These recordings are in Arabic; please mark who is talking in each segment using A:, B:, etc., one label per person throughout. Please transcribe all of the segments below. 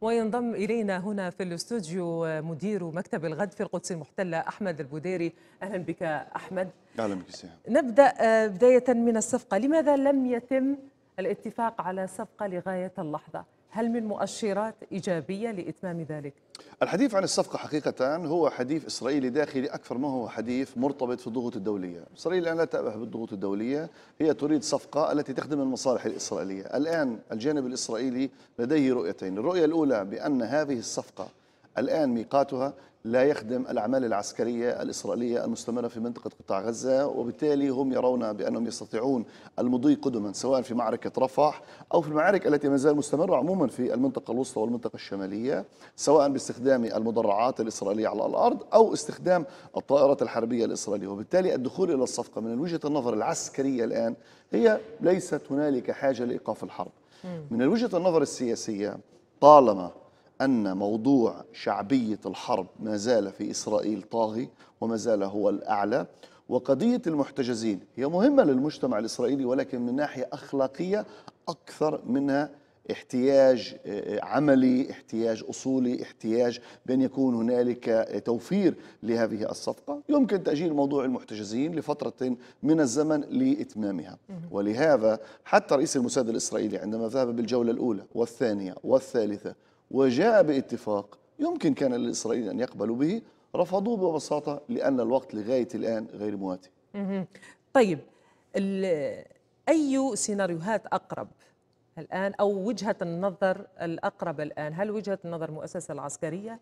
A: وينضم إلينا هنا في الاستوديو مدير مكتب الغد في القدس المحتلة أحمد البوديري أهلا بك أحمد أهلا بك نبدأ آه، بداية من الصفقة لماذا لم يتم الاتفاق على صفقة لغاية اللحظة هل من مؤشرات إيجابية لإتمام ذلك؟
B: الحديث عن الصفقة حقيقة هو حديث إسرائيلي داخلي أكثر ما هو حديث مرتبط في الضغوط الدولية إسرائيل الآن لا تأبه بالضغوط الدولية هي تريد صفقة التي تخدم المصالح الإسرائيلية الآن الجانب الإسرائيلي لديه رؤيتين الرؤية الأولى بأن هذه الصفقة الآن ميقاتها لا يخدم الأعمال العسكرية الإسرائيلية المستمرة في منطقة قطاع غزة وبالتالي هم يرون بأنهم يستطيعون المضي قدما سواء في معركة رفح أو في المعارك التي ما زال مستمرة عموما في المنطقة الوسطى والمنطقة الشمالية سواء باستخدام المدرعات الإسرائيلية على الأرض أو استخدام الطائرات الحربية الإسرائيلية وبالتالي الدخول إلى الصفقة من وجهة النظر العسكرية الآن هي ليست هنالك حاجة لإيقاف الحرب من وجهة النظر السياسية طالما أن موضوع شعبية الحرب ما زال في إسرائيل طاغي وما زال هو الأعلى وقضية المحتجزين هي مهمة للمجتمع الإسرائيلي ولكن من ناحية أخلاقية أكثر منها احتياج آه، عملي احتياج أصولي احتياج بأن يكون هنالك توفير لهذه الصفقة يمكن تأجيل موضوع المحتجزين لفترة من الزمن لإتمامها ولهذا حتى رئيس الموساد الإسرائيلي عندما ذهب بالجولة الأولى والثانية والثالثة وجاء باتفاق يمكن كان للإسرائيليين أن يقبلوا به رفضوه ببساطة لأن الوقت لغاية الآن غير مواتي
A: طيب أي سيناريوهات أقرب الآن أو وجهة النظر الأقرب الآن هل وجهة النظر المؤسسة العسكرية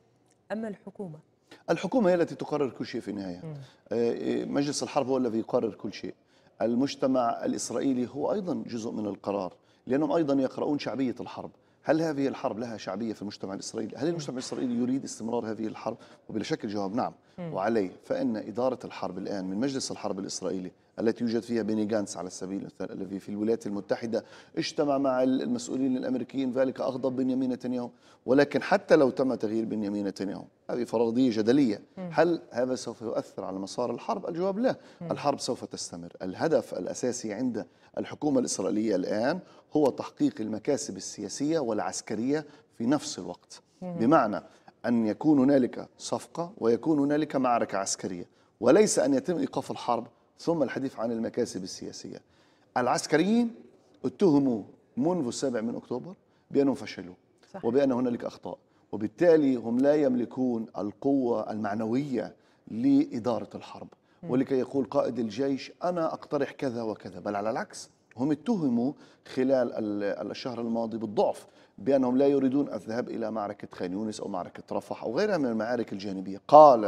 A: أم الحكومة؟
B: الحكومة هي التي تقرر كل شيء في النهاية آه، آه، مجلس الحرب هو الذي يقرر كل شيء المجتمع الإسرائيلي هو أيضا جزء من القرار لأنهم أيضا يقرؤون شعبية الحرب هل هذه الحرب لها شعبية في المجتمع الإسرائيلي؟ هل المجتمع الإسرائيلي يريد استمرار هذه الحرب؟ وبلا شك الجواب نعم وعليه فإن إدارة الحرب الآن من مجلس الحرب الإسرائيلي التي يوجد فيها بيني جانس على سبيل المثال الذي في الولايات المتحدة اجتمع مع المسؤولين الأمريكيين ذلك أغضب بنيامين نتنياهو ولكن حتى لو تم تغيير بنيامين نتنياهو هذه فرضية جدلية هل هذا سوف يؤثر على مسار الحرب؟ الجواب لا الحرب سوف تستمر الهدف الأساسي عند الحكومة الإسرائيلية الآن هو تحقيق المكاسب السياسية والعسكرية في نفس الوقت بمعنى أن يكون هنالك صفقة ويكون هنالك معركة عسكرية وليس أن يتم إيقاف الحرب ثم الحديث عن المكاسب السياسية العسكريين اتهموا منذ السابع من أكتوبر بأنهم فشلوا صح. وبأن هنالك أخطاء وبالتالي هم لا يملكون القوة المعنوية لإدارة الحرب ولكي يقول قائد الجيش أنا أقترح كذا وكذا بل على العكس هم اتهموا خلال الشهر الماضي بالضعف بأنهم لا يريدون الذهاب إلى معركة خان يونس أو معركة رفح أو غيرها من المعارك الجانبية قال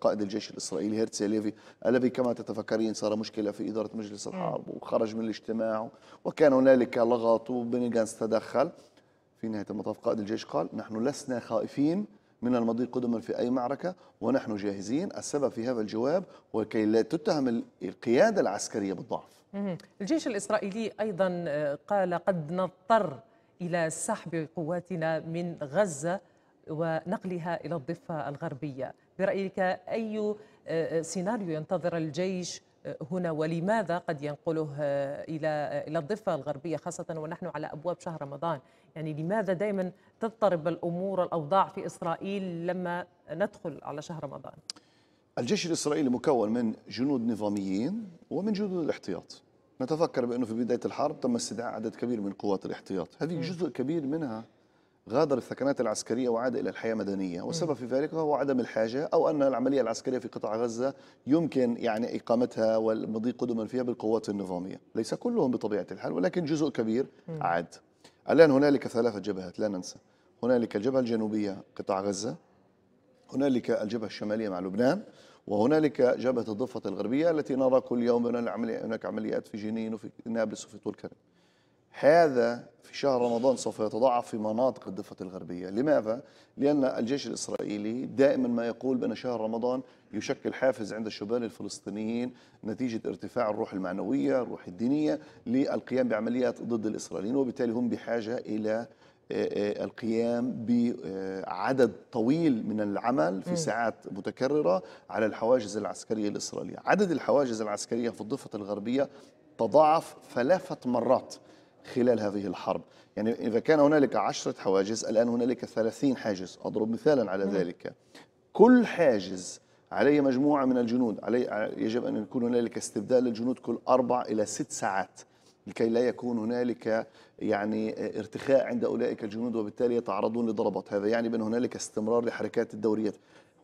B: قائد الجيش الإسرائيلي هيرتسي ليفي الذي كما تتفكرين صار مشكلة في إدارة مجلس الحرب وخرج من الاجتماع وكان هنالك لغط وبني تدخل في نهاية المطاف قائد الجيش قال نحن لسنا خائفين من المضي قدما في أي معركة ونحن جاهزين السبب في هذا الجواب وكي لا تتهم القيادة العسكرية بالضعف
A: الجيش الإسرائيلي أيضا آه، قال قد نضطر إلى سحب قواتنا من غزة ونقلها إلى الضفة الغربية برأيك أي آه، آه، سيناريو ينتظر الجيش هنا ولماذا قد ينقله إلى إلى الضفة الغربية خاصة ونحن على أبواب شهر رمضان يعني لماذا دائما تضطرب الأمور الأوضاع في إسرائيل لما ندخل على شهر رمضان؟
B: الجيش الإسرائيلي مكون من جنود نظاميين ومن جنود الاحتياط نتذكر بأنه في بداية الحرب تم استدعاء عدد كبير من قوات الاحتياط هذه جزء كبير منها غادر الثكنات العسكرية وعاد إلى الحياة المدنية والسبب في ذلك هو عدم الحاجة أو أن العملية العسكرية في قطاع غزة يمكن يعني إقامتها والمضي قدما فيها بالقوات النظامية ليس كلهم بطبيعة الحال ولكن جزء كبير عاد الآن هنالك ثلاثة جبهات لا ننسى هنالك الجبهة الجنوبية قطاع غزة هنالك الجبهة الشمالية مع لبنان وهنالك جبهة الضفة الغربية التي نرى كل يوم هناك عمليات في جنين وفي نابلس وفي طول كرم هذا في شهر رمضان سوف يتضاعف في مناطق الضفة الغربية لماذا؟ لأن الجيش الإسرائيلي دائما ما يقول بأن شهر رمضان يشكل حافز عند الشبان الفلسطينيين نتيجة ارتفاع الروح المعنوية الروح الدينية للقيام بعمليات ضد الإسرائيليين وبالتالي هم بحاجة إلى آه، آه، القيام بعدد طويل من العمل في ساعات متكررة على الحواجز العسكرية الإسرائيلية عدد الحواجز العسكرية في الضفة الغربية تضاعف ثلاثة مرات خلال هذه الحرب يعني إذا كان هنالك عشرة حواجز الآن هنالك ثلاثين حاجز أضرب مثالا على ذلك كل حاجز عليه مجموعة من الجنود علي يجب أن يكون هنالك استبدال للجنود كل أربع إلى ست ساعات لكي لا يكون هنالك يعني ارتخاء عند أولئك الجنود وبالتالي يتعرضون لضربات هذا يعني بأن هنالك استمرار لحركات الدوريات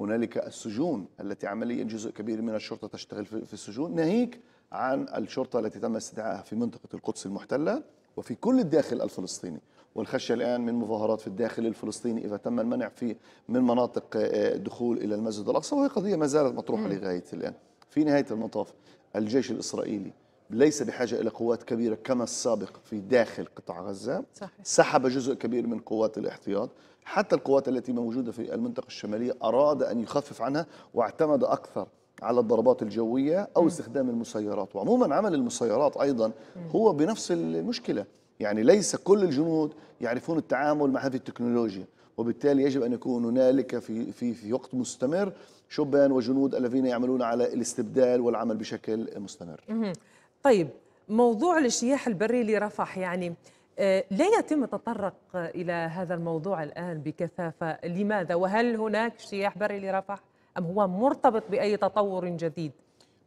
B: هنالك السجون التي عمليا جزء كبير من الشرطة تشتغل في السجون ناهيك عن الشرطة التي تم استدعائها في منطقة القدس المحتلة وفي كل الداخل الفلسطيني والخشية الآن من مظاهرات في الداخل الفلسطيني إذا تم المنع في من مناطق آه، دخول إلى المسجد الأقصى وهي قضية ما زالت مطروحة لغاية الآن في نهاية المطاف الجيش الإسرائيلي ليس بحاجة إلى قوات كبيرة كما السابق في داخل قطاع غزة صحيح. سحب جزء كبير من قوات الاحتياط حتى القوات التي موجودة في المنطقة الشمالية أراد أن يخفف عنها واعتمد أكثر على الضربات الجوية أو استخدام المسيرات وعموما عمل المسيرات أيضا هو بنفس المشكلة يعني ليس كل الجنود يعرفون التعامل مع هذه التكنولوجيا وبالتالي يجب ان يكون هنالك في في في وقت مستمر شبان وجنود الذين يعملون على الاستبدال والعمل بشكل مستمر.
A: طيب موضوع الاجتياح البري لرفح يعني آه، لا يتم التطرق إلى هذا الموضوع الآن بكثافة لماذا وهل هناك اجتياح بري لرفح أم هو مرتبط بأي تطور جديد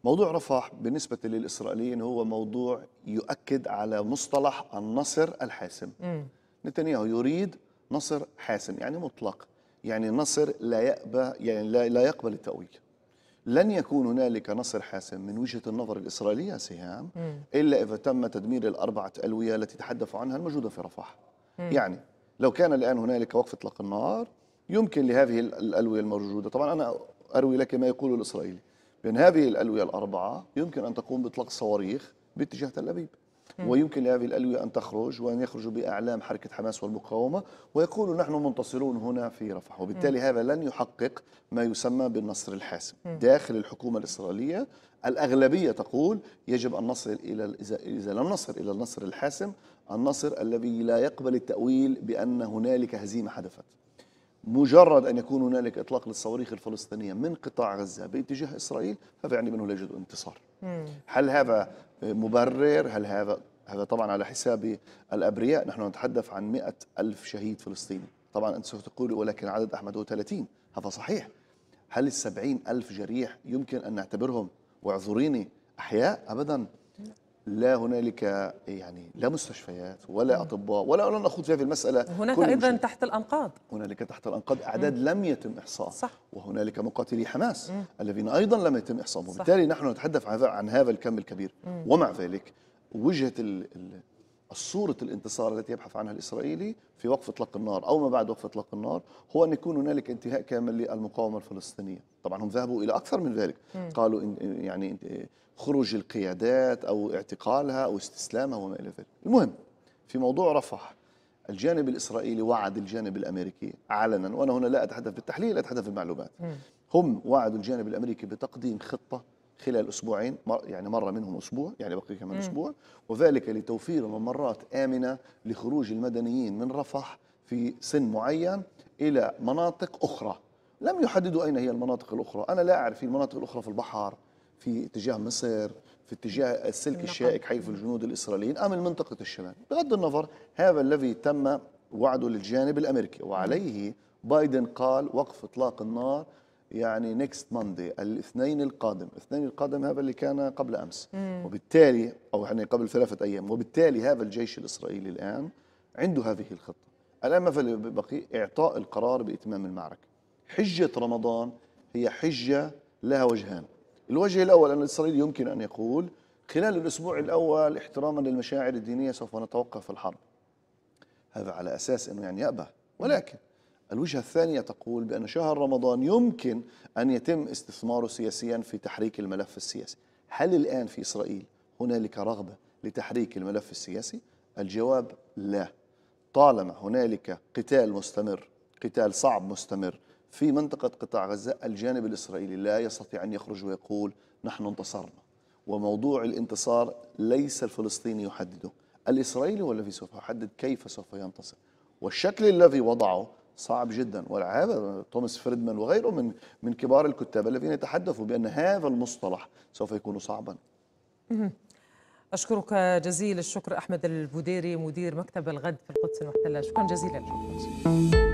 B: موضوع رفح بالنسبة للإسرائيليين هو موضوع يؤكد على مصطلح النصر الحاسم م. نتنياهو يريد نصر حاسم يعني مطلق يعني نصر لا يقبل, يعني لا, لا يقبل التأويل لن يكون هنالك نصر حاسم من وجهة النظر الإسرائيلية سهام إلا إذا تم تدمير الأربعة ألوية التي تحدثوا عنها الموجودة في رفح يعني لو كان الآن هنالك وقف إطلاق النار يمكن لهذه الألوية الموجودة طبعا أنا أروي لك ما يقوله الإسرائيلي بأن هذه الألوية الأربعة يمكن أن تقوم بإطلاق صواريخ باتجاه تل أبيب ويمكن لهذه الألوية أن تخرج وأن يخرجوا بأعلام حركة حماس والمقاومة ويقولوا نحن منتصرون هنا في رفح وبالتالي هذا لن يحقق ما يسمى بالنصر الحاسم داخل الحكومة الإسرائيلية الأغلبية تقول يجب أن نصل إلى إذا لم نصل إلى النصر الحاسم النصر الذي لا يقبل التأويل بأن هنالك هزيمة حدثت مجرد أن يكون هنالك إطلاق للصواريخ الفلسطينية من قطاع غزة باتجاه إسرائيل هذا يعني بأنه لا يوجد انتصار مم. هل هذا مبرر هل هذا هذا طبعا على حساب الأبرياء نحن نتحدث عن مئة ألف شهيد فلسطيني طبعا أنت سوف تقول ولكن عدد أحمد هو 30 هذا صحيح هل السبعين ألف جريح يمكن أن نعتبرهم واعذريني أحياء أبدا لا هنالك يعني لا مستشفيات ولا اطباء ولا لن نخوض في هذه المساله هناك ايضا
A: تحت الانقاض
B: هنالك تحت الانقاض اعداد مم. لم يتم احصائها صح وهنالك مقاتلي حماس مم. الذين ايضا لم يتم احصائهم وبالتالي نحن نتحدث عن هذا الكم الكبير مم. ومع ذلك وجهه صورة الانتصار التي يبحث عنها الإسرائيلي في وقف إطلاق النار أو ما بعد وقف إطلاق النار هو أن يكون هنالك انتهاء كامل للمقاومة الفلسطينية طبعا هم ذهبوا إلى أكثر من ذلك م. قالوا إن يعني خروج القيادات أو اعتقالها أو استسلامها وما إلى ذلك المهم في موضوع رفح الجانب الإسرائيلي وعد الجانب الأمريكي علنا وأنا هنا لا أتحدث بالتحليل أتحدث بالمعلومات م. هم وعدوا الجانب الأمريكي بتقديم خطة خلال أسبوعين يعني مرة منهم أسبوع يعني بقي كمان مم. أسبوع وذلك لتوفير ممرات آمنة لخروج المدنيين من رفح في سن معين إلى مناطق أخرى لم يحددوا أين هي المناطق الأخرى أنا لا أعرف في المناطق الأخرى في البحر في اتجاه مصر في اتجاه السلك الشائك حيث الجنود الإسرائيليين أم منطقة الشمال بغض النظر هذا الذي تم وعده للجانب الأمريكي وعليه بايدن قال وقف إطلاق النار يعني نيكست ماندي الاثنين القادم الاثنين القادم هذا اللي كان قبل أمس مم. وبالتالي أو يعني قبل ثلاثة أيام وبالتالي هذا الجيش الإسرائيلي الآن عنده هذه الخطة الآن ما بقي إعطاء القرار بإتمام المعركة حجة رمضان هي حجة لها وجهان الوجه الأول أن الاسرائيلي يمكن أن يقول خلال الأسبوع الأول احتراما للمشاعر الدينية سوف نتوقف الحرب هذا على أساس أنه يعني يأبه ولكن الوجهة الثانية تقول بأن شهر رمضان يمكن أن يتم استثماره سياسيا في تحريك الملف السياسي هل الآن في إسرائيل هنالك رغبة لتحريك الملف السياسي؟ الجواب لا طالما هنالك قتال مستمر قتال صعب مستمر في منطقة قطاع غزة الجانب الإسرائيلي لا يستطيع أن يخرج ويقول نحن انتصرنا وموضوع الانتصار ليس الفلسطيني يحدده الإسرائيلي هو الذي سوف يحدد كيف سوف ينتصر والشكل الذي وضعه صعب جدا وهذا توماس فريدمان وغيره من من كبار الكتاب الذين يتحدثوا بأن هذا المصطلح سوف يكون صعبا
A: أشكرك جزيل الشكر أحمد البوديري مدير مكتب الغد في القدس المحتلة شكرا جزيلا لك